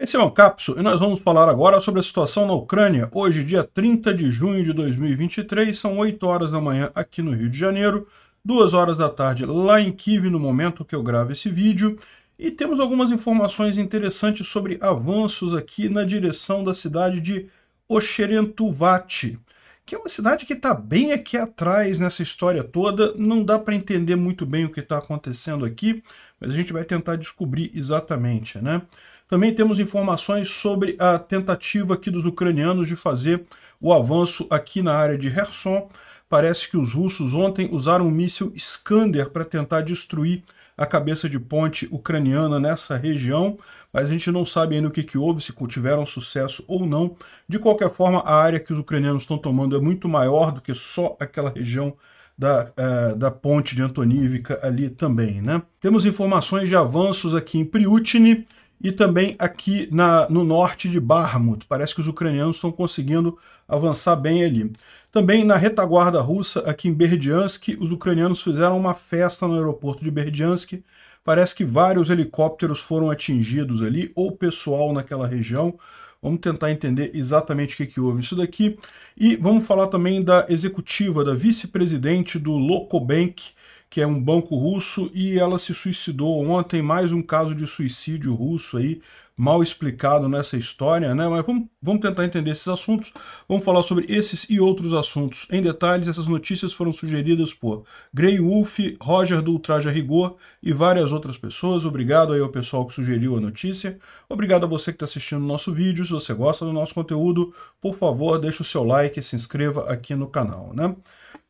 Esse é o Capso e nós vamos falar agora sobre a situação na Ucrânia. Hoje, dia 30 de junho de 2023, são 8 horas da manhã aqui no Rio de Janeiro, 2 horas da tarde lá em Kiev no momento que eu gravo esse vídeo. E temos algumas informações interessantes sobre avanços aqui na direção da cidade de Ocherentuvati que é uma cidade que está bem aqui atrás nessa história toda, não dá para entender muito bem o que está acontecendo aqui, mas a gente vai tentar descobrir exatamente, né? Também temos informações sobre a tentativa aqui dos ucranianos de fazer o avanço aqui na área de Kherson. Parece que os russos ontem usaram um míssil Skander para tentar destruir a cabeça de ponte ucraniana nessa região, mas a gente não sabe ainda o que, que houve, se tiveram sucesso ou não. De qualquer forma, a área que os ucranianos estão tomando é muito maior do que só aquela região da, uh, da ponte de Antonívica ali também. Né? Temos informações de avanços aqui em Priutine, e também aqui na, no norte de Barmut. Parece que os ucranianos estão conseguindo avançar bem ali. Também na retaguarda russa, aqui em Berdiansk, os ucranianos fizeram uma festa no aeroporto de Berdiansk. Parece que vários helicópteros foram atingidos ali, ou pessoal naquela região. Vamos tentar entender exatamente o que, que houve isso daqui. E vamos falar também da executiva, da vice-presidente do Locobank, que é um banco russo, e ela se suicidou ontem. Mais um caso de suicídio russo aí, mal explicado nessa história, né? Mas vamos, vamos tentar entender esses assuntos. Vamos falar sobre esses e outros assuntos em detalhes. Essas notícias foram sugeridas por Grey Wolf, Roger do Ultraja Rigor e várias outras pessoas. Obrigado aí ao pessoal que sugeriu a notícia. Obrigado a você que está assistindo o nosso vídeo. Se você gosta do nosso conteúdo, por favor, deixe o seu like e se inscreva aqui no canal, né?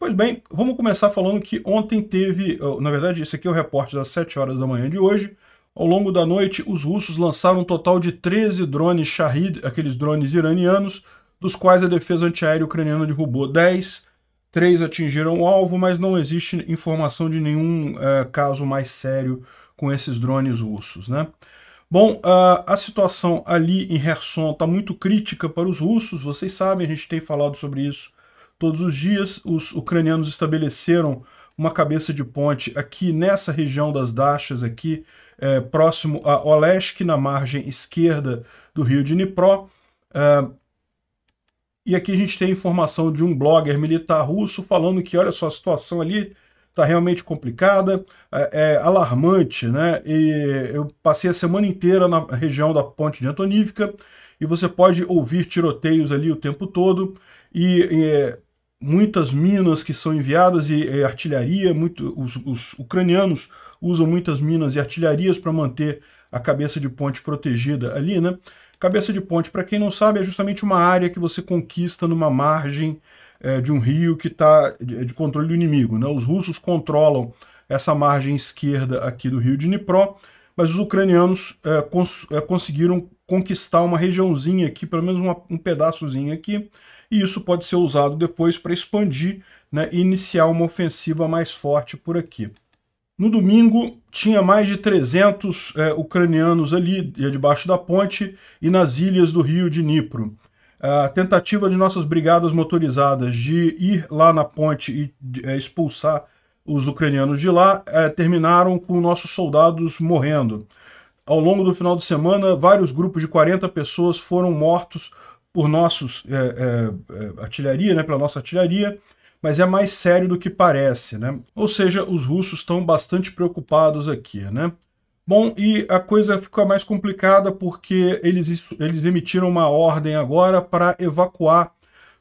Pois bem, vamos começar falando que ontem teve, na verdade esse aqui é o reporte das 7 horas da manhã de hoje, ao longo da noite os russos lançaram um total de 13 drones Shahid, aqueles drones iranianos, dos quais a defesa antiaérea ucraniana derrubou 10, três atingiram o alvo, mas não existe informação de nenhum uh, caso mais sério com esses drones russos. Né? Bom, uh, a situação ali em Kherson está muito crítica para os russos, vocês sabem, a gente tem falado sobre isso Todos os dias, os ucranianos estabeleceram uma cabeça de ponte aqui nessa região das Dachas, aqui é, próximo a Olesk, na margem esquerda do rio de Dnipro. É, e aqui a gente tem informação de um blogger militar russo falando que, olha só, a situação ali está realmente complicada, é, é, alarmante, né? E eu passei a semana inteira na região da ponte de Antonivka e você pode ouvir tiroteios ali o tempo todo e, e é, muitas minas que são enviadas e, e artilharia, muito, os, os, ucranianos usam muitas minas e artilharias para manter a cabeça de ponte protegida ali, né? Cabeça de ponte, para quem não sabe, é justamente uma área que você conquista numa margem é, de um rio que está de, de, controle do inimigo. Né? Os russos controlam essa margem esquerda aqui do rio de Dnipro, mas os ucranianos é, cons, é, conseguiram conquistar uma regiãozinha aqui, pelo menos uma, um pedaçozinho aqui, e isso pode ser usado depois para expandir né, e iniciar uma ofensiva mais forte por aqui. No domingo, tinha mais de 300 é, ucranianos ali, é debaixo da ponte, e nas ilhas do rio de Dnipro. A tentativa de nossas brigadas motorizadas de ir lá na ponte e é, expulsar os ucranianos de lá é, terminaram com nossos soldados morrendo. Ao longo do final de semana, vários grupos de 40 pessoas foram mortos por nossos é, é, é, artilharia, né, pela nossa artilharia, mas é mais sério do que parece, né? Ou seja, os russos estão bastante preocupados aqui, né? Bom, e a coisa fica mais complicada porque eles, eles emitiram uma ordem agora para evacuar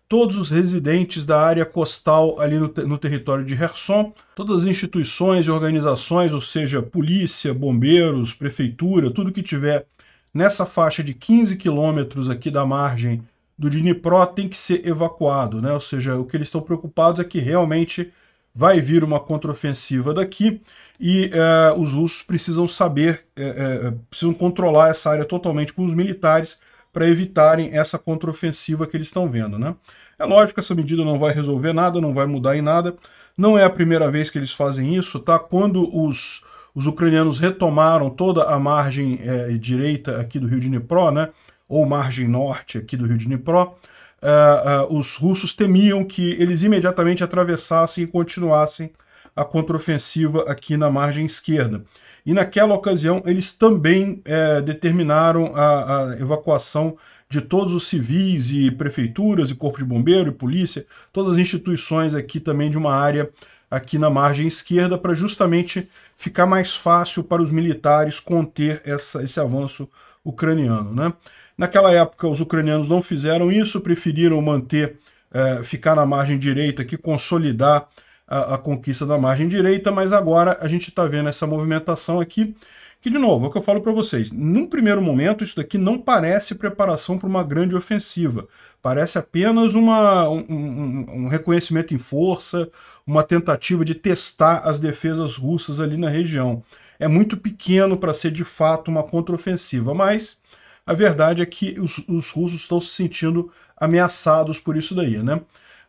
todos os residentes da área costal ali no, no território de Kherson, todas as instituições e organizações, ou seja, polícia, bombeiros, prefeitura, tudo que tiver nessa faixa de 15 quilômetros aqui da margem do Dnipro tem que ser evacuado, né? Ou seja, o que eles estão preocupados é que realmente vai vir uma contraofensiva daqui e é, os russos precisam saber, é, é, precisam controlar essa área totalmente com os militares para evitarem essa contraofensiva que eles estão vendo, né? É lógico que essa medida não vai resolver nada, não vai mudar em nada. Não é a primeira vez que eles fazem isso, tá? Quando os os ucranianos retomaram toda a margem é, direita aqui do rio Dnipro, né? ou margem norte aqui do rio Dnipro. Uh, uh, os russos temiam que eles imediatamente atravessassem e continuassem a contraofensiva aqui na margem esquerda. E naquela ocasião eles também é, determinaram a, a, evacuação de todos os civis e prefeituras e corpo de bombeiro e polícia, todas as instituições aqui também de uma área aqui na margem esquerda para justamente ficar mais fácil para os militares conter essa, esse avanço ucraniano. Né? Naquela época, os ucranianos não fizeram isso, preferiram manter, é, ficar na margem direita, que consolidar a, a, conquista da margem direita, mas agora a gente está vendo essa movimentação aqui. Que, de novo, é o que eu falo para vocês. Num primeiro momento, isso daqui não parece preparação para uma grande ofensiva. Parece apenas uma, um, um, um reconhecimento em força, uma tentativa de testar as defesas russas ali na região. É muito pequeno para ser, de fato, uma contraofensiva, mas a verdade é que os, os, russos estão se sentindo ameaçados por isso daí, né?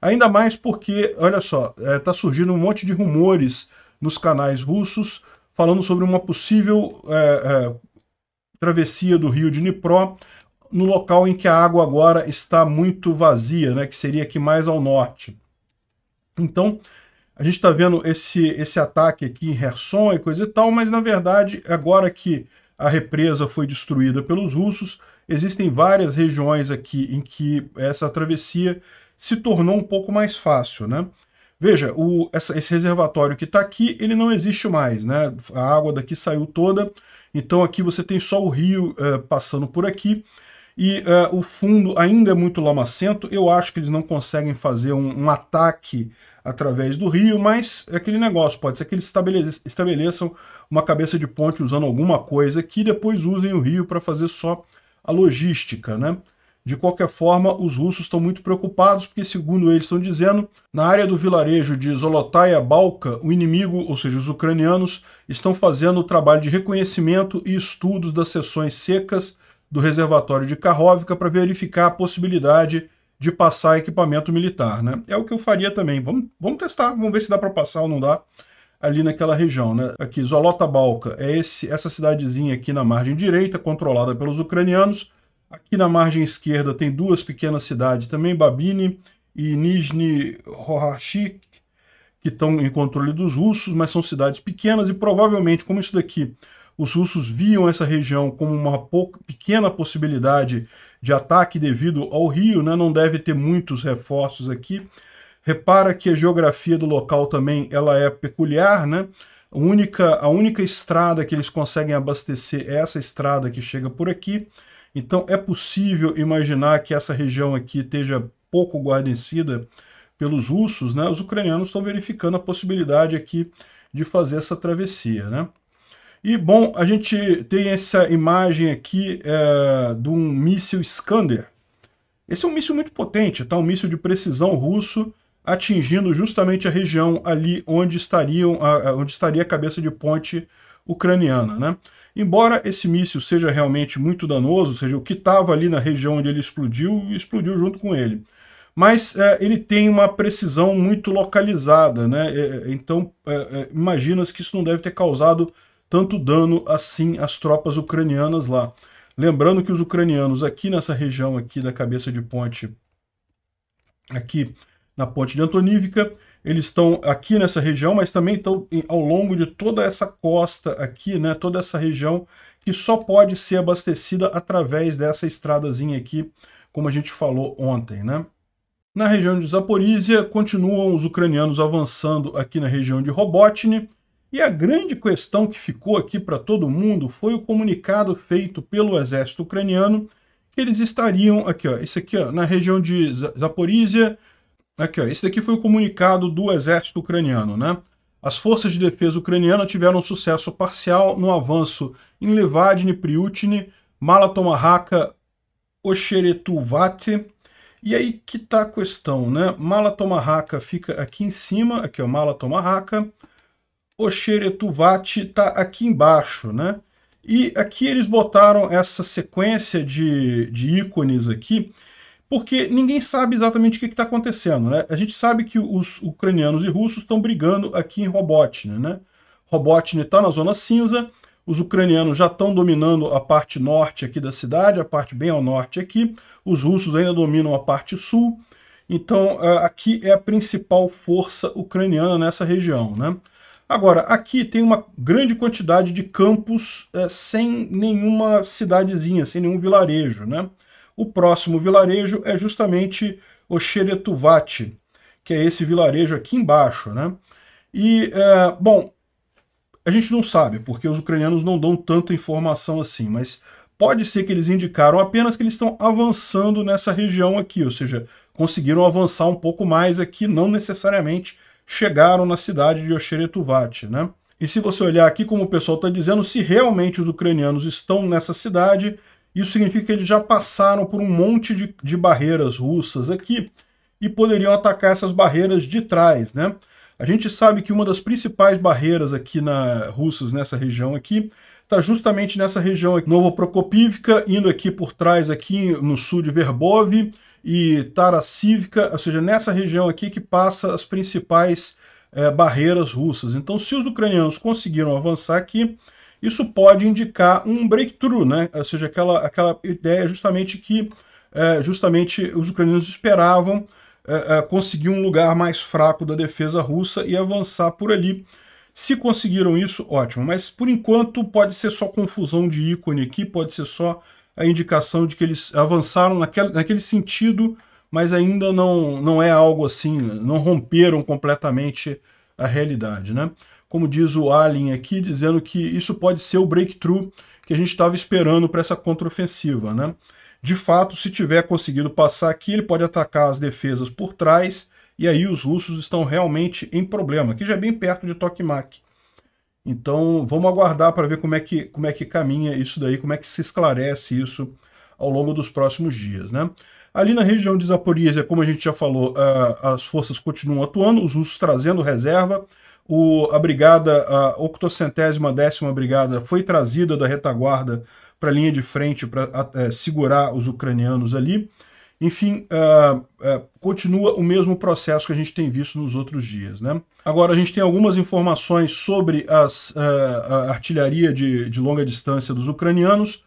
Ainda mais porque, olha só, está eh, é, surgindo um monte de rumores nos canais russos falando sobre uma possível é, é, travessia do rio de Nipró no local em que a água agora está muito vazia, né, que seria aqui mais ao norte. Então, a gente está vendo esse, esse ataque aqui em Herson e coisa e tal, mas na verdade, agora que a represa foi destruída pelos russos, existem várias regiões aqui em que essa travessia se tornou um pouco mais fácil, né? Veja, o, essa, esse reservatório que está aqui, ele não existe mais, né? A água daqui saiu toda, então aqui você tem só o rio eh, passando por aqui, e eh, o fundo ainda é muito lamacento, eu acho que eles não conseguem fazer um, um ataque através do rio, mas é aquele negócio, pode ser que eles estabeleçam, estabeleçam uma cabeça de ponte usando alguma coisa que depois usem o rio para fazer só a logística, né? De qualquer forma, os russos estão muito preocupados porque, segundo eles estão dizendo, na área do vilarejo de Zolotaya Balka, o inimigo, ou seja, os ucranianos, estão fazendo o trabalho de reconhecimento e estudos das seções secas do reservatório de Karhovka para verificar a possibilidade de passar equipamento militar. Né? É o que eu faria também. Vamos, vamos testar, vamos ver se dá para passar ou não dá ali naquela região. Né? Aqui, Zolota Balka é esse, essa cidadezinha aqui na margem direita, controlada pelos ucranianos, Aqui na margem esquerda tem duas pequenas cidades também, Babine e Nizhny Rohachik, que estão em controle dos russos, mas são cidades pequenas e provavelmente, como isso daqui, os russos viam essa região como uma pouca, pequena possibilidade de ataque devido ao rio, né? não deve ter muitos reforços aqui. Repara que a geografia do local também ela é peculiar, né? A única, a única estrada que eles conseguem abastecer é essa estrada que chega por aqui. Então é possível imaginar que essa região aqui esteja pouco guarnecida pelos russos, né? Os ucranianos estão verificando a possibilidade aqui de fazer essa travessia, né? E, bom, a gente tem essa imagem aqui é, de um míssil Skander. Esse é um míssil muito potente, tá? Um míssil de precisão russo atingindo justamente a região ali onde, estariam, a, onde estaria a cabeça de ponte ucraniana, né? Embora esse míssil seja realmente muito danoso, ou seja, o que estava ali na região onde ele explodiu, explodiu junto com ele. Mas é, ele tem uma precisão muito localizada, né? É, é então, é, é imaginas que isso não deve ter causado tanto dano assim às tropas ucranianas lá. Lembrando que os ucranianos aqui nessa região aqui da cabeça de ponte, aqui na ponte de Antonívica, eles estão aqui nessa região, mas também estão ao longo de toda essa costa aqui, né, toda essa região que só pode ser abastecida através dessa estradazinha aqui, como a gente falou ontem, né? Na região de Zaporizhia, continuam os ucranianos avançando aqui na região de Robotny, e a grande questão que ficou aqui para todo mundo foi o comunicado feito pelo exército ucraniano que eles estariam aqui, ó, isso aqui, ó, na região de Zaporizhia, Aqui, ó, esse daqui foi o comunicado do exército ucraniano, né? As forças de defesa ucraniana tiveram sucesso parcial no avanço em Levadne, Mala Malatomarraca, Oxeretuvate. E aí que tá a questão, né? Malatomarraca fica aqui em cima, aqui é o Malatomarraca. Oxeretuvate tá aqui embaixo, né? E aqui eles botaram essa sequência de, de ícones aqui, porque ninguém sabe exatamente o que está acontecendo. Né? A gente sabe que os ucranianos e russos estão brigando aqui em Robotny. Né? Robotny está na zona cinza, os ucranianos já estão dominando a parte norte aqui da cidade, a parte bem ao norte aqui, os russos ainda dominam a parte sul, então aqui é a principal força ucraniana nessa região. Né? Agora, aqui tem uma grande quantidade de campos é, sem nenhuma cidadezinha, sem nenhum vilarejo, né? O próximo vilarejo é justamente o Xeretuvati, que é esse vilarejo aqui embaixo. Né? E, é, bom, a gente não sabe, porque os ucranianos não dão tanta informação assim, mas pode ser que eles indicaram apenas que eles estão avançando nessa região aqui, ou seja, conseguiram avançar um pouco mais aqui, não necessariamente chegaram na cidade de Oxeretuvati, né? E se você olhar aqui, como o pessoal está dizendo, se realmente os ucranianos estão nessa cidade, isso significa que eles já passaram por um monte de, de barreiras russas aqui e poderiam atacar essas barreiras de trás, né? A gente sabe que uma das principais barreiras aqui na russas nessa região aqui está justamente nessa região aqui, Novo Prokopivka, indo aqui por trás aqui no sul de Verbov e Tarasivka, ou seja, nessa região aqui que passa as principais é, barreiras russas. Então, se os ucranianos conseguiram avançar aqui, isso pode indicar um breakthrough, né? ou seja, aquela, aquela ideia justamente que é, justamente os ucranianos esperavam é, é, conseguir um lugar mais fraco da defesa russa e avançar por ali. Se conseguiram isso, ótimo, mas por enquanto pode ser só confusão de ícone aqui, pode ser só a indicação de que eles avançaram naquele, naquele sentido, mas ainda não, não é algo assim, não romperam completamente a realidade. Né? como diz o Allen aqui, dizendo que isso pode ser o breakthrough que a gente estava esperando para essa contraofensiva. Né? De fato, se tiver conseguido passar aqui, ele pode atacar as defesas por trás, e aí os russos estão realmente em problema, que já é bem perto de Tokmak. Então vamos aguardar para ver como é, que, como é que caminha isso daí, como é que se esclarece isso ao longo dos próximos dias. Né? Ali na região de Zaporizhia, como a gente já falou, uh, as forças continuam atuando, os russos trazendo reserva, o, a brigada, a octocentésima décima brigada foi trazida da retaguarda para a linha de frente para é, segurar os ucranianos ali. Enfim, uh, uh, continua o mesmo processo que a gente tem visto nos outros dias. Né? Agora, a gente tem algumas informações sobre as, uh, a artilharia de, de, longa distância dos ucranianos.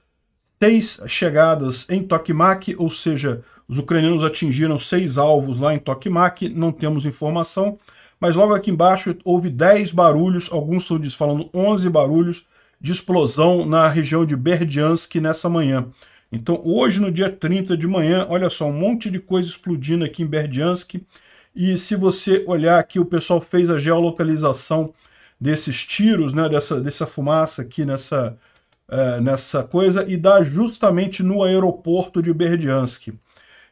Seis chegadas em Tokmak, ou seja, os ucranianos atingiram seis alvos lá em Tokmak, não temos informação mas logo aqui embaixo houve 10 barulhos, alguns estudos falando 11 barulhos de explosão na região de Berdiansk nessa manhã. Então, hoje, no dia 30 de manhã, olha só, um monte de coisa explodindo aqui em Berdiansk. E se você olhar aqui, o pessoal fez a geolocalização desses tiros, né, dessa, dessa fumaça aqui nessa, eh, nessa coisa, e dá justamente no aeroporto de Berdiansk.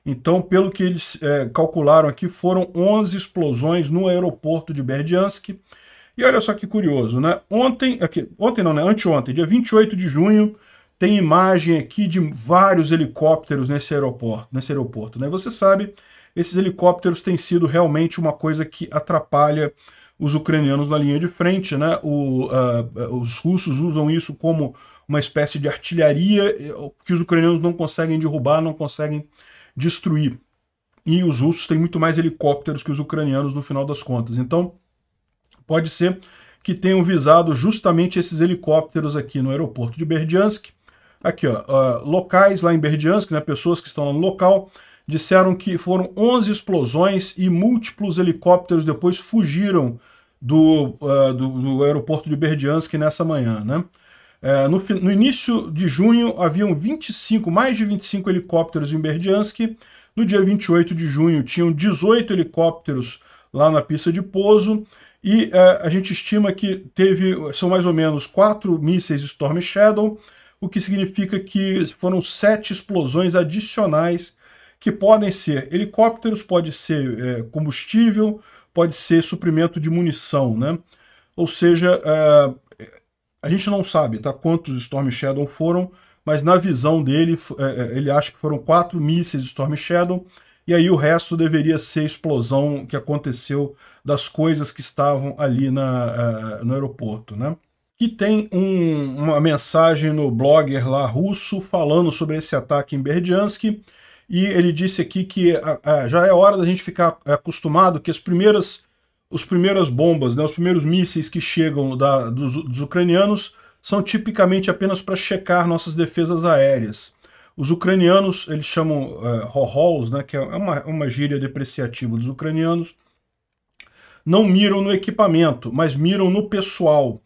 Então, pelo que eles é, calcularam aqui, foram 11 explosões no aeroporto de Berdyansk. E olha só que curioso, né? Ontem, aqui, ontem não, né? Anteontem, dia 28 de junho, tem imagem aqui de vários helicópteros nesse aeroporto, nesse aeroporto, né? Você sabe, esses helicópteros têm sido realmente uma coisa que atrapalha os ucranianos na linha de frente, né? O, uh, os russos usam isso como uma espécie de artilharia eh, que os ucranianos não conseguem derrubar, não conseguem destruir. E os russos têm muito mais helicópteros que os ucranianos no final das contas. Então, pode ser que tenham visado justamente esses helicópteros aqui no aeroporto de Berdyansk. Aqui, ó, uh, locais lá em Berdyansk, né, pessoas que estão lá no local, disseram que foram 11 explosões e múltiplos helicópteros depois fugiram do, uh, do, do aeroporto de Berdyansk nessa manhã. Né? É, no, no, início de junho, haviam 25, mais de 25 helicópteros em Berdiansk No dia 28 de junho, tinham 18 helicópteros lá na pista de pouso. E é, a gente estima que teve, são mais ou menos quatro mísseis Storm Shadow, o que significa que foram sete explosões adicionais que podem ser helicópteros, pode ser é, combustível, pode ser suprimento de munição, né? Ou seja, é, a gente não sabe tá, quantos Storm Shadow foram, mas na visão dele, é, é, ele acha que foram quatro mísseis Storm Shadow, e aí o resto deveria ser explosão que aconteceu das coisas que estavam ali na, é, no aeroporto. Né? Que tem um, uma mensagem no blogger lá russo falando sobre esse ataque em Berdiansk, e ele disse aqui que já é hora da gente ficar acostumado que as primeiras os primeiras bombas, né, os primeiros mísseis que chegam da, dos, dos ucranianos são tipicamente apenas para checar nossas defesas aéreas. Os ucranianos, eles chamam uh, eh, rohols, né, que é uma, uma gíria depreciativa dos ucranianos, não miram no equipamento, mas miram no pessoal.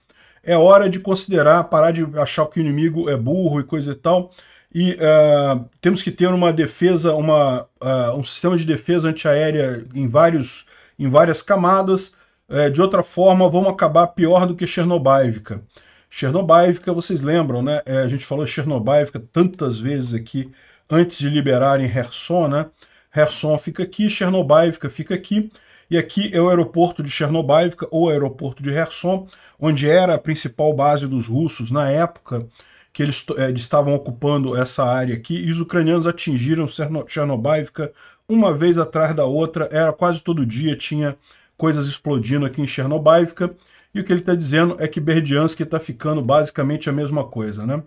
É hora de considerar, parar de achar que o inimigo é burro e coisa e tal, e uh, temos que ter uma defesa, uma, uh, um sistema de defesa antiaérea em vários em várias camadas. É, de outra forma, vamos acabar pior do que Chernobávica. Chernobávica, vocês lembram, né? É, a gente falou Chernobávica tantas vezes aqui antes de liberarem Herson, né? Herson fica aqui, Chernobávica fica aqui. E aqui é o aeroporto de Chernobávica ou aeroporto de Herson, onde era a principal base dos russos na época que eles, eles é, estavam ocupando essa área aqui. E os ucranianos atingiram Chernobávica uma vez atrás da outra, era quase todo dia, tinha coisas explodindo aqui em Chernobávica, e o que ele está dizendo é que Berdiansk está ficando basicamente a mesma coisa, né?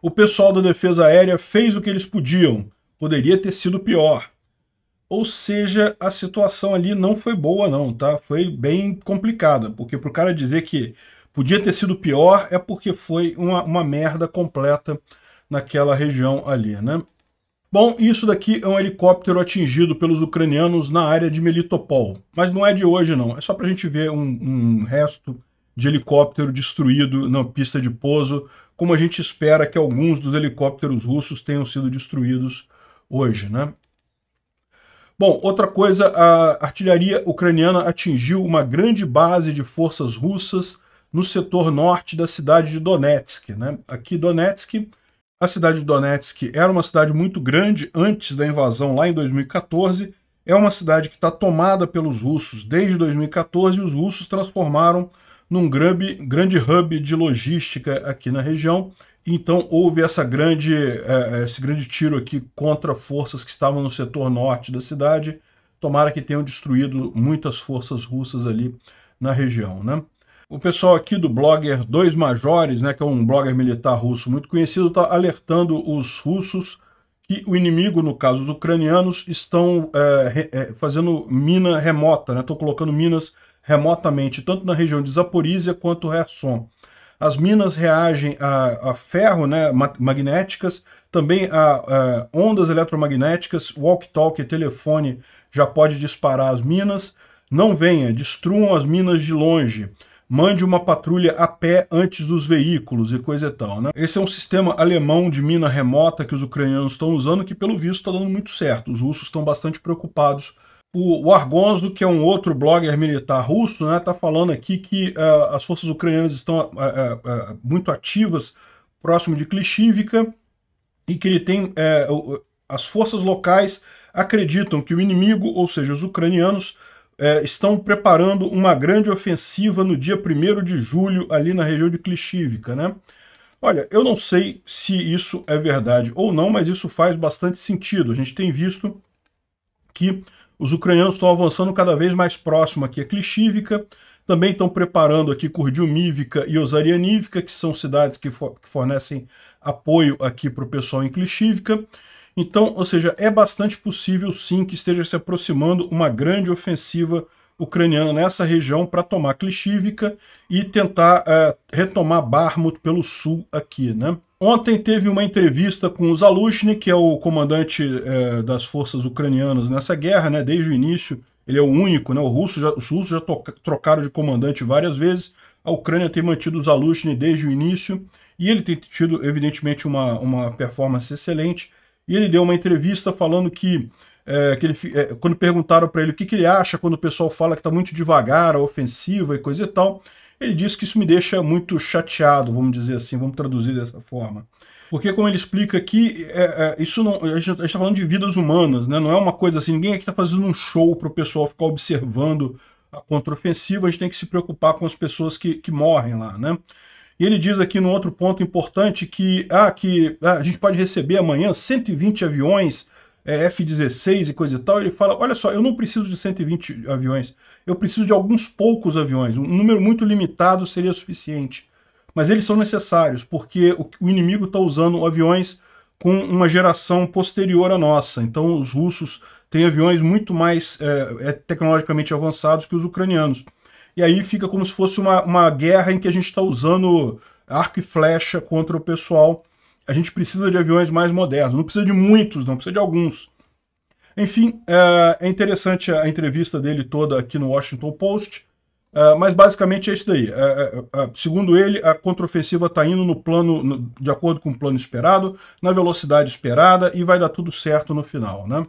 O pessoal da defesa aérea fez o que eles podiam, poderia ter sido pior. Ou seja, a situação ali não foi boa não, tá? Foi bem complicada, porque para o cara dizer que podia ter sido pior é porque foi uma, uma merda completa naquela região ali, né? Bom, isso daqui é um helicóptero atingido pelos ucranianos na área de Melitopol. Mas não é de hoje, não. É só para a gente ver um, um, resto de helicóptero destruído na pista de pouso, como a gente espera que alguns dos helicópteros russos tenham sido destruídos hoje, né? Bom, outra coisa, a artilharia ucraniana atingiu uma grande base de forças russas no setor norte da cidade de Donetsk, né? Aqui Donetsk a cidade de Donetsk era uma cidade muito grande antes da invasão lá em 2014. É uma cidade que está tomada pelos russos desde 2014 e os russos transformaram num grande, grande hub de logística aqui na região. Então houve essa grande, é, é, esse grande tiro aqui contra forças que estavam no setor norte da cidade. Tomara que tenham destruído muitas forças russas ali na região. Né? O pessoal aqui do blogger Dois Majores, né, que é um blogger militar russo muito conhecido, está alertando os russos que o inimigo, no caso dos ucranianos, estão é, é, fazendo mina remota, estão né, colocando minas remotamente, tanto na região de Zaporizhia quanto Herson. As minas reagem a, a ferro, né, magnéticas, também a, a ondas eletromagnéticas, walkie-talkie, telefone já pode disparar as minas. Não venha, destruam as minas de longe mande uma patrulha a pé antes dos veículos e coisa e tal, né? Esse é um sistema alemão de mina remota que os ucranianos estão usando que, pelo visto, está dando muito certo. Os russos estão bastante preocupados o, o Argonzo, que é um outro blogger militar russo, está né, falando aqui que uh, as forças ucranianas estão uh, uh, muito ativas próximo de Klishivka e que ele tem as forças locais acreditam que o inimigo, ou seja, os ucranianos, é, estão preparando uma grande ofensiva no dia 1 de julho, ali na região de Klishivka, né? Olha, eu não sei se isso é verdade ou não, mas isso faz bastante sentido. A gente tem visto que os ucranianos estão avançando cada vez mais próximo aqui a Klishivka, também estão preparando aqui Kurdiumivka e Osarianivka, que são cidades que, que fornecem apoio aqui para o pessoal em Klishivka. Então, ou seja, é bastante possível sim que esteja se aproximando uma grande ofensiva ucraniana nessa região para tomar Klishivka e tentar eh, retomar Barmut pelo sul aqui, né? Ontem teve uma entrevista com o Zalushny, que é o comandante eh, das forças ucranianas nessa guerra, né? Desde o início, ele é o único, né? O russo já, os russos já trocaram de comandante várias vezes, a Ucrânia tem mantido o Zalushny desde o início, e ele tem tido, evidentemente, uma, uma performance excelente, e ele deu uma entrevista falando que, é, que ele, é, quando perguntaram para ele o que, que ele acha quando o pessoal fala que está muito devagar, ofensiva e coisa e tal, ele disse que isso me deixa muito chateado, vamos dizer assim, vamos traduzir dessa forma. Porque, como ele explica aqui, é, é, isso não, a gente está falando de vidas humanas, né? não é uma coisa assim, ninguém aqui está fazendo um show para o pessoal ficar observando a contraofensiva, a gente tem que se preocupar com as pessoas que, que morrem lá. Né? E ele diz aqui num outro ponto importante que, ah, que ah, a gente pode receber amanhã 120 aviões é, F-16 e coisa e tal. Ele fala, olha só, eu não preciso de 120 aviões, eu preciso de alguns poucos aviões. Um número muito limitado seria suficiente. Mas eles são necessários, porque o, o inimigo está usando aviões com uma geração posterior à nossa. Então os russos têm aviões muito mais é, é tecnologicamente avançados que os ucranianos e aí fica como se fosse uma, uma guerra em que a gente está usando arco e flecha contra o pessoal. A gente precisa de aviões mais modernos, não precisa de muitos, não precisa de alguns. Enfim, é, é interessante a entrevista dele toda aqui no Washington Post, é, mas basicamente é isso daí. É, segundo ele, a contraofensiva está indo no plano, de acordo com o plano esperado, na velocidade esperada e vai dar tudo certo no final, né?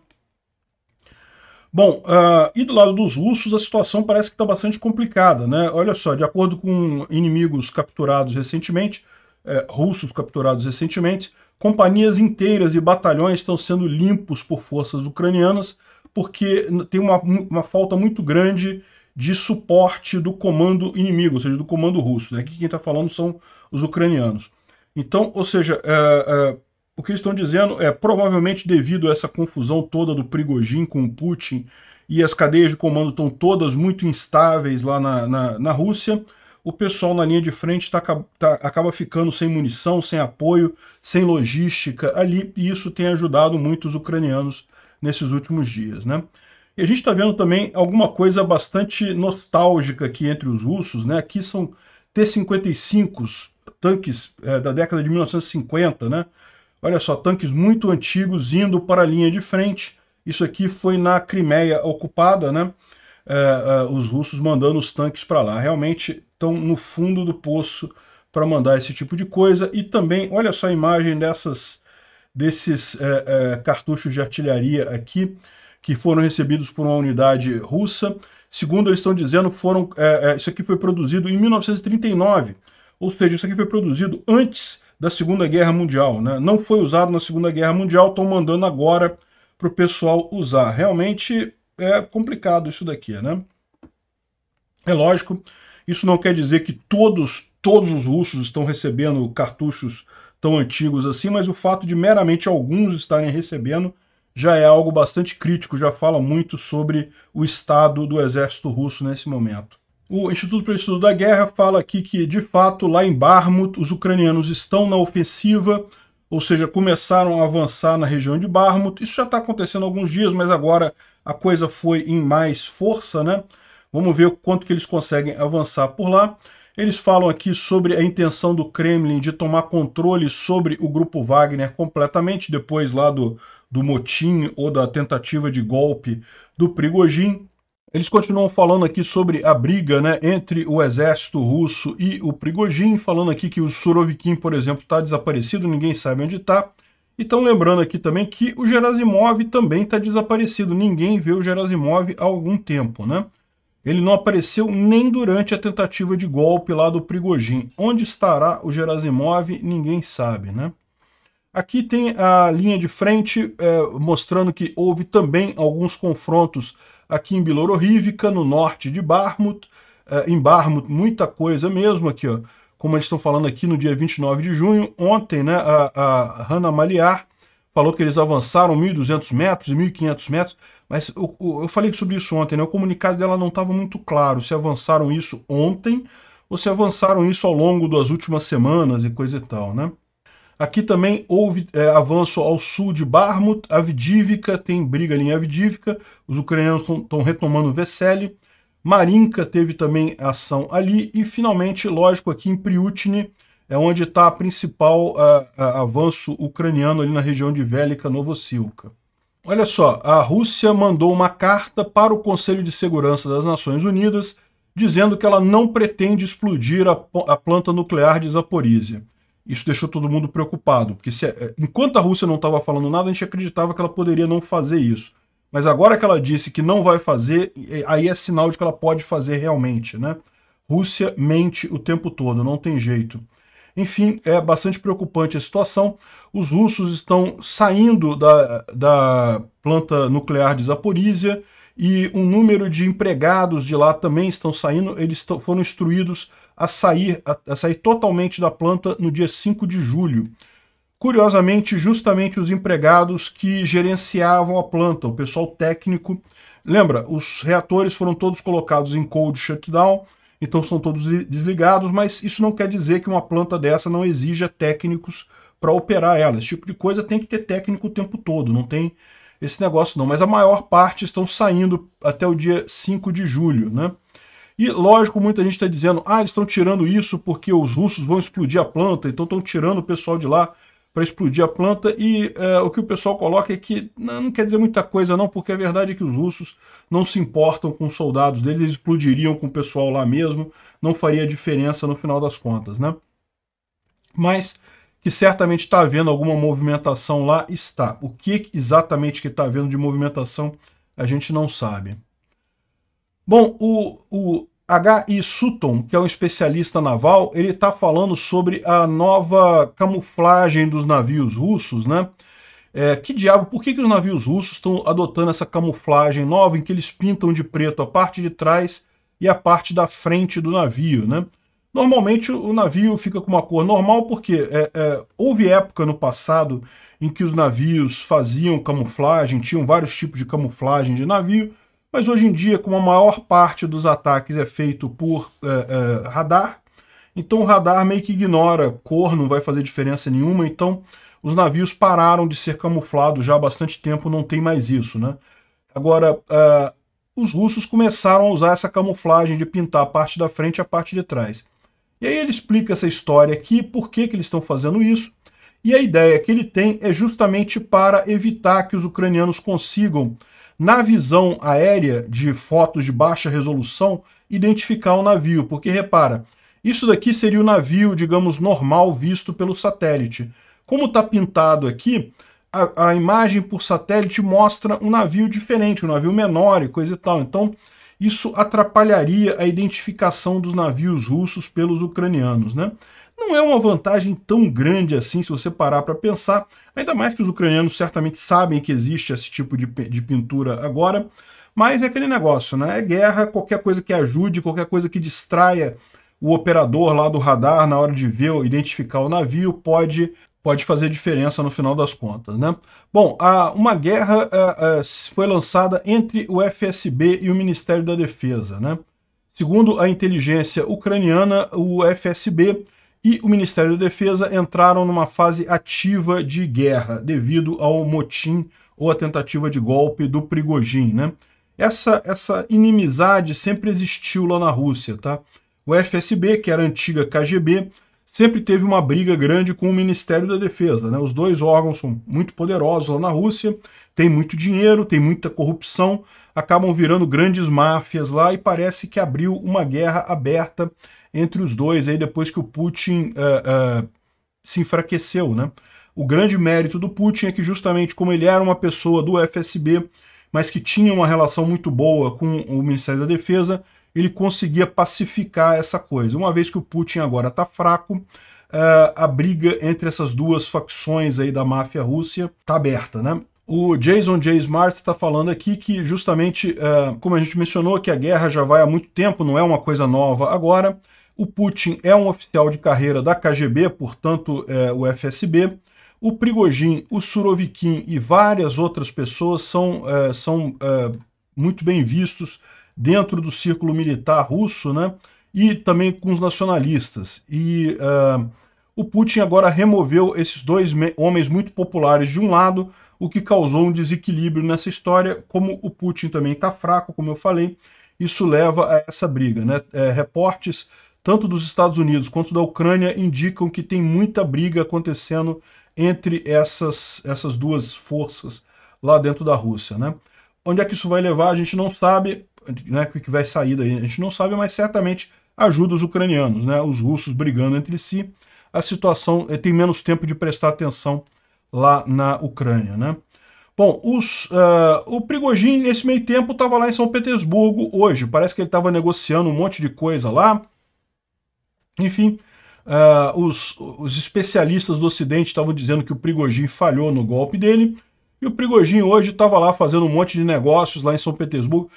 Bom, uh, e do lado dos russos, a situação parece que está bastante complicada, né? Olha só, de acordo com inimigos capturados recentemente, eh, russos capturados recentemente, companhias inteiras e batalhões estão sendo limpos por forças ucranianas, porque tem uma, uma falta muito grande de suporte do comando inimigo, ou seja, do comando russo. Né? Aqui quem está falando são os ucranianos. Então, ou seja, é, o que eles estão dizendo é provavelmente devido a essa confusão toda do Prigojin com o Putin e as cadeias de comando estão todas muito instáveis lá na, na, na Rússia, o pessoal na linha de frente tá, tá, acaba ficando sem munição, sem apoio, sem logística ali, e isso tem ajudado muitos ucranianos nesses últimos dias. Né? E a gente está vendo também alguma coisa bastante nostálgica aqui entre os russos, né? aqui são T-55s, tanques é, da década de 1950, né? Olha só, tanques muito antigos indo para a linha de frente. Isso aqui foi na Crimeia ocupada, né? É, é, os russos mandando os tanques para lá. Realmente estão no fundo do poço para mandar esse tipo de coisa. E também, olha só a imagem dessas, desses é, é cartuchos de artilharia aqui, que foram recebidos por uma unidade russa. Segundo eles estão dizendo, foram, é, é, isso aqui foi produzido em 1939. Ou seja, isso aqui foi produzido antes da Segunda Guerra Mundial. Né? Não foi usado na Segunda Guerra Mundial, estão mandando agora para o pessoal usar. Realmente é complicado isso daqui, né? É lógico, isso não quer dizer que todos, todos os russos estão recebendo cartuchos tão antigos assim, mas o fato de meramente alguns estarem recebendo já é algo bastante crítico, já fala muito sobre o estado do exército russo nesse momento. O Instituto para o Estudo da Guerra fala aqui que, de fato, lá em Barmut, os ucranianos estão na ofensiva, ou seja, começaram a avançar na região de Barmut. Isso já está acontecendo há alguns dias, mas agora a coisa foi em mais força, né? Vamos ver o quanto que eles conseguem avançar por lá. Eles falam aqui sobre a intenção do Kremlin de tomar controle sobre o grupo Wagner completamente, depois lá do, do motim ou da tentativa de golpe do Prigojin. Eles continuam falando aqui sobre a briga né, entre o exército russo e o Prigojin, falando aqui que o Surovikin, por exemplo, está desaparecido, ninguém sabe onde está. E estão lembrando aqui também que o Gerasimov também está desaparecido, ninguém vê o Gerasimov há algum tempo, né? Ele não apareceu nem durante a tentativa de golpe lá do Prigojin. Onde estará o Gerasimov, ninguém sabe, né? Aqui tem a linha de frente é, mostrando que houve também alguns confrontos aqui em Bilororivka, no norte de Barmut, eh, em Barmut muita coisa mesmo aqui, ó, como eles estão falando aqui no dia 29 de junho, ontem né, a, a Hannah Maliar falou que eles avançaram 1.200 metros, 1.500 metros, mas eu, eu falei sobre isso ontem, né? o comunicado dela não estava muito claro se avançaram isso ontem ou se avançaram isso ao longo das últimas semanas e coisa e tal, né? Aqui também houve é, avanço ao sul de Barmut, Avdívica, tem briga ali em Avdívica, os ucranianos estão retomando Vesely, Marinka teve também ação ali, e finalmente, lógico, aqui em Priutny é onde está a principal avanço ucraniano ali na região de Vélica, Novosilka. Olha só, a Rússia mandou uma carta para o Conselho de Segurança das Nações Unidas dizendo que ela não pretende explodir a, a planta nuclear de Zaporizhia. Isso deixou todo mundo preocupado, porque se, eh, enquanto a Rússia não estava falando nada, a gente acreditava que ela poderia não fazer isso. Mas agora que ela disse que não vai fazer, eh, aí é sinal de que ela pode fazer realmente, né? Rússia mente o tempo todo, não tem jeito. Enfim, é bastante preocupante a situação. Os russos estão saindo da, da planta nuclear de Zaporizhia e um número de empregados de lá também estão saindo. Eles foram instruídos a sair, a, a sair totalmente da planta no dia 5 de julho. Curiosamente, justamente os empregados que gerenciavam a planta, o pessoal técnico. Lembra, os reatores foram todos colocados em cold shutdown, então são todos desligados, mas isso não quer dizer que uma planta dessa não exija técnicos para operar ela. Esse tipo de coisa tem que ter técnico o tempo todo, não tem esse negócio não. Mas a maior parte estão saindo até o dia 5 de julho, né? E, lógico, muita gente está dizendo, ah, eles estão tirando isso porque os russos vão explodir a planta, então estão tirando o pessoal de lá para explodir a planta. E é, o que o pessoal coloca é que não, não, quer dizer muita coisa não, porque a verdade é que os russos não se importam com os soldados deles, eles explodiriam com o pessoal lá mesmo, não faria diferença no final das contas, né? Mas que certamente está havendo alguma movimentação lá, está. O que exatamente que está havendo de movimentação, a gente não sabe. Bom, o, o H.I. Sutton, que é um especialista naval, ele está falando sobre a nova camuflagem dos navios russos, né? É, que diabo, por que, que os navios russos estão adotando essa camuflagem nova em que eles pintam de preto a parte de trás e a parte da frente do navio, né? Normalmente o navio fica com uma cor normal porque é, é, houve época no passado em que os navios faziam camuflagem, tinham vários tipos de camuflagem de navio, mas hoje em dia, como a maior parte dos ataques é feito por é, é, radar, então o radar meio que ignora cor, não vai fazer diferença nenhuma. Então os navios pararam de ser camuflados já há bastante tempo, não tem mais isso, né? Agora, é, os russos começaram a usar essa camuflagem de pintar a parte da frente e a parte de trás. E aí ele explica essa história aqui, por que, que eles estão fazendo isso. E a ideia que ele tem é justamente para evitar que os ucranianos consigam na visão aérea de fotos de baixa resolução, identificar o navio, porque repara, isso daqui seria o navio, digamos, normal visto pelo satélite. Como está pintado aqui, a, a, imagem por satélite mostra um navio diferente, um navio menor e coisa e tal. Então, isso atrapalharia a identificação dos navios russos pelos ucranianos, né? não é uma vantagem tão grande assim se você parar para pensar, ainda mais que os ucranianos certamente sabem que existe esse tipo de, de pintura agora, mas é aquele negócio, né? É guerra, qualquer coisa que ajude, qualquer coisa que distraia o operador lá do radar na hora de ver, identificar o navio, pode pode fazer diferença no final das contas, né? Bom, a, uma guerra a, a, foi lançada entre o FSB e o Ministério da Defesa, né? Segundo a inteligência ucraniana, o FSB e o Ministério da Defesa entraram numa fase ativa de guerra devido ao motim ou a tentativa de golpe do Prigojin, né? Essa, essa inimizade sempre existiu lá na Rússia, tá? O FSB, que era a antiga KGB, sempre teve uma briga grande com o Ministério da Defesa, né? Os dois órgãos são muito poderosos lá na Rússia, tem muito dinheiro, tem muita corrupção, acabam virando grandes máfias lá e parece que abriu uma guerra aberta entre os dois aí depois que o Putin uh, uh, se enfraqueceu, né? O grande mérito do Putin é que justamente como ele era uma pessoa do FSB, mas que tinha uma relação muito boa com o Ministério da Defesa, ele conseguia pacificar essa coisa. Uma vez que o Putin agora está fraco, uh, a briga entre essas duas facções aí da máfia russa está aberta, né? O Jason J. Smart está falando aqui que justamente, uh, como a gente mencionou, que a guerra já vai há muito tempo, não é uma coisa nova agora, o Putin é um oficial de carreira da KGB, portanto, é, o FSB. O Prigojin, o Surovikin e várias outras pessoas são, é, são é, muito bem vistos dentro do círculo militar russo, né? E também com os nacionalistas. E é, o Putin agora removeu esses dois homens muito populares de um lado, o que causou um desequilíbrio nessa história. Como o Putin também está fraco, como eu falei, isso leva a essa briga, né? É, reportes tanto dos Estados Unidos quanto da Ucrânia, indicam que tem muita briga acontecendo entre essas, essas duas forças lá dentro da Rússia. Né? Onde é que isso vai levar, a gente não sabe, né, o que vai sair daí, a gente não sabe, mas certamente ajuda os ucranianos, né, os russos brigando entre si, a situação eh, tem menos tempo de prestar atenção lá na Ucrânia. Né? Bom, os, uh, o Prigogine, nesse meio tempo, estava lá em São Petersburgo hoje. Parece que ele estava negociando um monte de coisa lá. Enfim, uh, os, os especialistas do Ocidente estavam dizendo que o Prigogine falhou no golpe dele, e o Prigogine hoje estava lá fazendo um monte de negócios lá em São Petersburgo.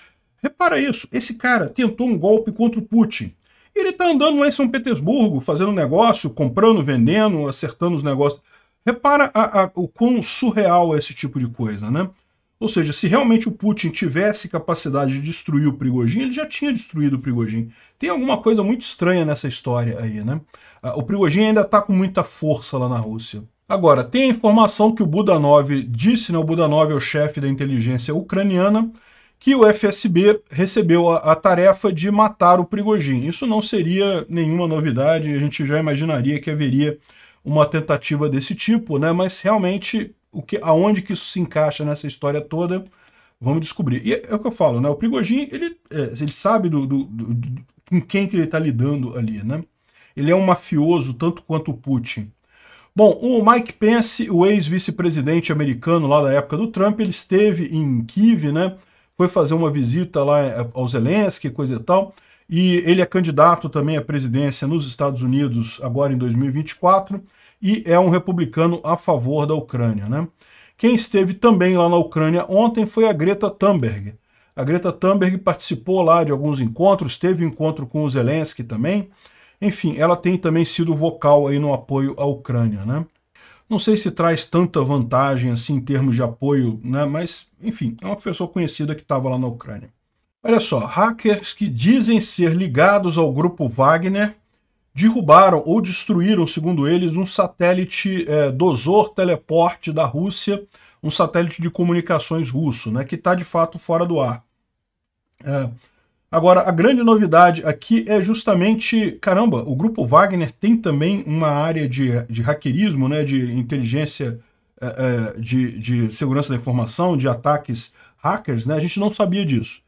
Repara isso, esse cara tentou um golpe contra o Putin. Ele está andando lá em São Petersburgo, fazendo negócio, comprando, vendendo, acertando os negócios. Repara a, a, o quão surreal é esse tipo de coisa, né? Ou seja, se realmente o Putin tivesse capacidade de destruir o Prigogine, ele já tinha destruído o Prigogine. Tem alguma coisa muito estranha nessa história aí, né? Ah, o Prigogin ainda está com muita força lá na Rússia. Agora, tem a informação que o Budanov disse, né? O Budanov é o chefe da inteligência ucraniana, que o FSB recebeu a, a, tarefa de matar o Prigogin. Isso não seria nenhuma novidade, a gente já imaginaria que haveria uma tentativa desse tipo, né? Mas realmente, o que, aonde que isso se encaixa nessa história toda, vamos descobrir. E é, é o que eu falo, né? O Prigogin, ele, é, ele sabe do, do, do, com quem que ele está lidando ali, né? Ele é um mafioso tanto quanto o Putin. Bom, o Mike Pence, o ex-vice-presidente americano lá da época do Trump, ele esteve em Kiev, né? Foi fazer uma visita lá eh, ao Zelensky, coisa e tal. E ele é candidato também à presidência nos Estados Unidos agora em 2024 e é um republicano a favor da Ucrânia, né? Quem esteve também lá na Ucrânia ontem foi a Greta Thunberg, a Greta Thunberg participou lá de alguns encontros, teve um encontro com o Zelensky também. Enfim, ela tem também sido vocal aí no apoio à Ucrânia, né? Não sei se traz tanta vantagem assim em termos de apoio, né? Mas, enfim, é uma pessoa conhecida que estava lá na Ucrânia. Olha só, hackers que dizem ser ligados ao grupo Wagner derrubaram ou destruíram, segundo eles, um satélite é, Dozor Teleporte da Rússia, um satélite de comunicações russo, né, que está de fato fora do ar. É. Agora, a grande novidade aqui é justamente, caramba, o grupo Wagner tem também uma área de, de hackerismo, né, de inteligência, é, é, de, de segurança da informação, de ataques hackers, né? A gente não sabia disso.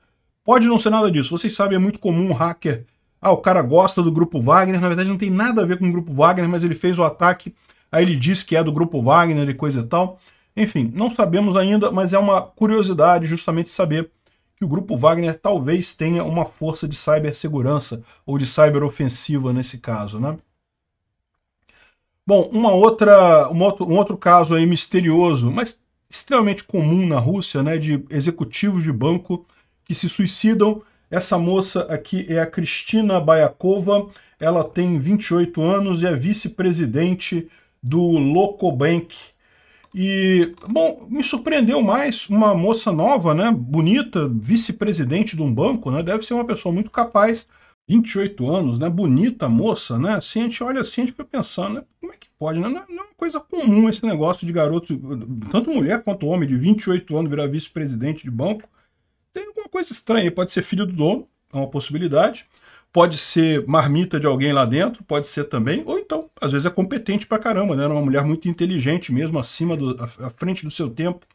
Pode não ser nada disso. Vocês sabem, é muito comum um hacker ah, o cara gosta do grupo Wagner, na verdade não tem nada a ver com o grupo Wagner, mas ele fez o ataque, aí ele diz que é do grupo Wagner e coisa e tal. Enfim, não sabemos ainda, mas é uma curiosidade justamente saber que o grupo Wagner talvez tenha uma força de cibersegurança ou de cyberofensiva nesse caso, né? Bom, uma outra, um, outro, um outro caso aí misterioso, mas extremamente comum na Rússia, né, de executivos de banco que se suicidam. Essa moça aqui é a Cristina Bayakova, ela tem 28 anos e é vice-presidente do Locobank, e, bom, me surpreendeu mais uma moça nova, né, bonita, vice-presidente de um banco, né, deve ser uma pessoa muito capaz, 28 anos, né, bonita moça, né, assim a gente olha assim, a gente fica pensando, né, como é que pode, né, não é, é uma coisa comum esse negócio de garoto, tanto mulher quanto homem de 28 anos virar vice-presidente de banco, tem alguma coisa estranha, pode ser filho do dono, é uma possibilidade, Pode ser marmita de alguém lá dentro, pode ser também, ou então, às vezes é competente pra caramba, né? Era uma mulher muito inteligente mesmo, acima do, à frente do seu tempo.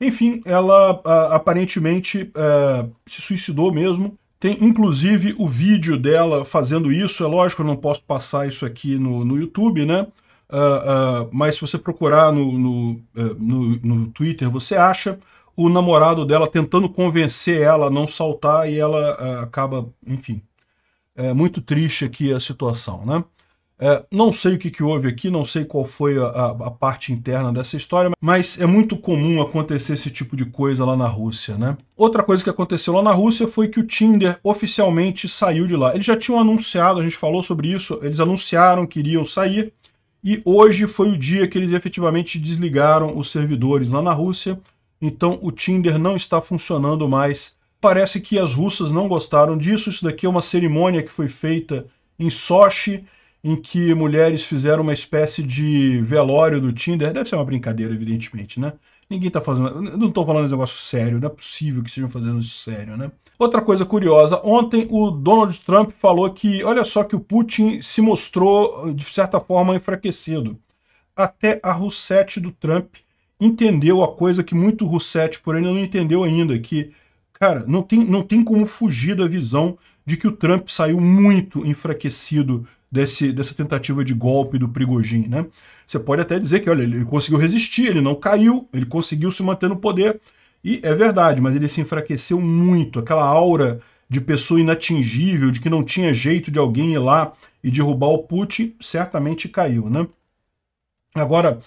Enfim, ela a, aparentemente a, é, se suicidou mesmo. Tem inclusive o vídeo dela fazendo isso. É lógico, eu não posso passar isso aqui no, no YouTube, né? Uh, uh, mas se você procurar no, no, uh, no, no, Twitter, você acha o namorado dela tentando convencer ela a não saltar e ela ah, acaba, enfim, é muito triste aqui a situação, né? É, não sei o que, que, houve aqui, não sei qual foi a, a, parte interna dessa história, mas é muito comum acontecer esse tipo de coisa lá na Rússia, né? Outra coisa que aconteceu lá na Rússia foi que o Tinder oficialmente saiu de lá. Eles já tinham anunciado, a gente falou sobre isso, eles anunciaram que iriam sair, e hoje foi o dia que eles efetivamente desligaram os servidores lá na Rússia, então o Tinder não está funcionando mais Parece que as russas não gostaram disso. Isso daqui é uma cerimônia que foi feita em Sochi, em que mulheres fizeram uma espécie de velório do Tinder. Deve ser uma brincadeira, evidentemente, né? Ninguém tá fazendo. Não estou falando de negócio sério, não é possível que estejam fazendo isso sério, né? Outra coisa curiosa: ontem o Donald Trump falou que, olha só, que o Putin se mostrou, de certa forma, enfraquecido. Até a Rousseff do Trump entendeu a coisa que muito Rousseff, porém, não entendeu ainda, que Cara, não tem, não tem como fugir da visão de que o Trump saiu muito enfraquecido desse, dessa tentativa de golpe do Prigogine, né? Você pode até dizer que, olha, ele conseguiu resistir, ele não caiu, ele conseguiu se manter no poder, e é verdade, mas ele se enfraqueceu muito, aquela aura de pessoa inatingível, de que não tinha jeito de alguém ir lá e derrubar o Putin, certamente caiu, né? Agora,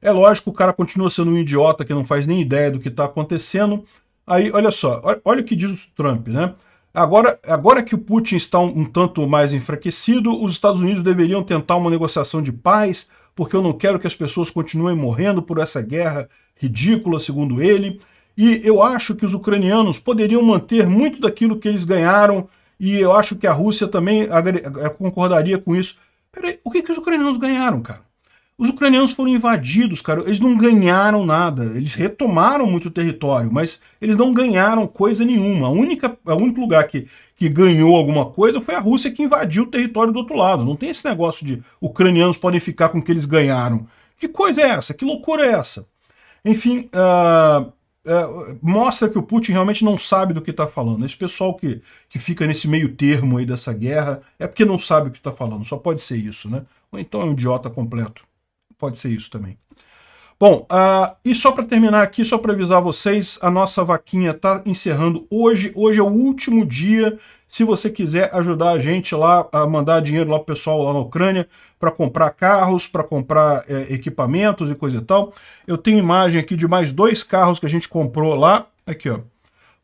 é lógico, o cara continua sendo um idiota que não faz nem ideia do que está acontecendo, Aí, olha só, olha o que diz o Trump, né? Agora, agora que o Putin está um, um tanto mais enfraquecido, os Estados Unidos deveriam tentar uma negociação de paz, porque eu não quero que as pessoas continuem morrendo por essa guerra ridícula, segundo ele. E eu acho que os ucranianos poderiam manter muito daquilo que eles ganharam, e eu acho que a Rússia também eh, concordaria com isso. Peraí, o que, que os ucranianos ganharam, cara? Os ucranianos foram invadidos, cara. Eles não ganharam nada. Eles retomaram muito território, mas eles não ganharam coisa nenhuma. A única, o único lugar que, que ganhou alguma coisa foi a Rússia que invadiu o território do outro lado. Não tem esse negócio de ucranianos podem ficar com o que eles ganharam. Que coisa é essa? Que loucura é essa? Enfim, uh, uh, mostra que o Putin realmente não sabe do que está falando. Esse pessoal que, que fica nesse meio termo aí dessa guerra é porque não sabe o que está falando. Só pode ser isso, né? Ou então é um idiota completo. Pode ser isso também. Bom, uh, e só para terminar aqui, só para avisar vocês, a nossa vaquinha está encerrando hoje. Hoje é o último dia. Se você quiser ajudar a gente lá, a mandar dinheiro lá para o pessoal lá na Ucrânia, para comprar carros, para comprar é, equipamentos e coisa e tal. Eu tenho imagem aqui de mais dois carros que a gente comprou lá. Aqui, ó.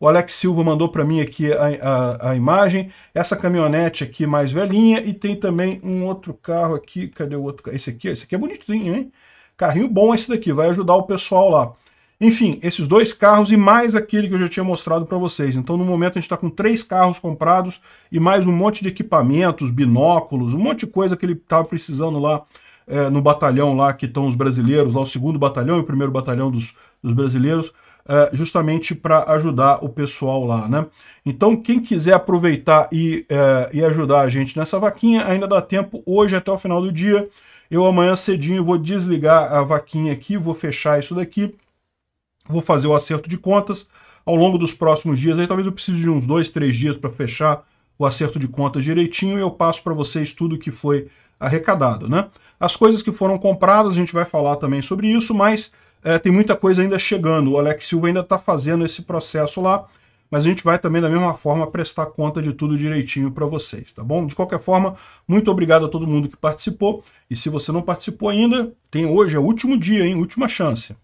O Alex Silva mandou para mim aqui a, a, a, imagem. Essa caminhonete aqui mais velhinha. E tem também um outro carro aqui. Cadê o outro? Esse aqui, esse aqui é bonitinho, hein? Carrinho bom esse daqui, vai ajudar o pessoal lá. Enfim, esses dois carros e mais aquele que eu já tinha mostrado para vocês. Então, no momento, a gente está com três carros comprados e mais um monte de equipamentos, binóculos, um monte de coisa que ele estava tá precisando lá é, no batalhão lá que estão os brasileiros, lá o segundo batalhão e o primeiro batalhão dos, dos brasileiros. É, justamente para ajudar o pessoal lá, né? Então, quem quiser aproveitar e, é, e ajudar a gente nessa vaquinha, ainda dá tempo hoje até o final do dia. Eu amanhã cedinho vou desligar a vaquinha aqui, vou fechar isso daqui, vou fazer o acerto de contas. Ao longo dos próximos dias, aí talvez eu precise de uns dois, três dias para fechar o acerto de contas direitinho e eu passo para vocês tudo que foi arrecadado, né? As coisas que foram compradas, a gente vai falar também sobre isso, mas é, tem muita coisa ainda chegando. O Alex Silva ainda está fazendo esse processo lá, mas a gente vai também, da mesma forma, prestar conta de tudo direitinho para vocês, tá bom? De qualquer forma, muito obrigado a todo mundo que participou. E se você não participou ainda, tem hoje, é o último dia, hein? Última chance.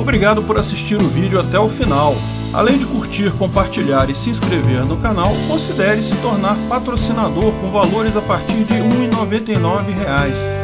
Obrigado por assistir o vídeo até o final. Além de curtir, compartilhar e se inscrever no canal, considere se tornar patrocinador com valores a partir de R$ 1,99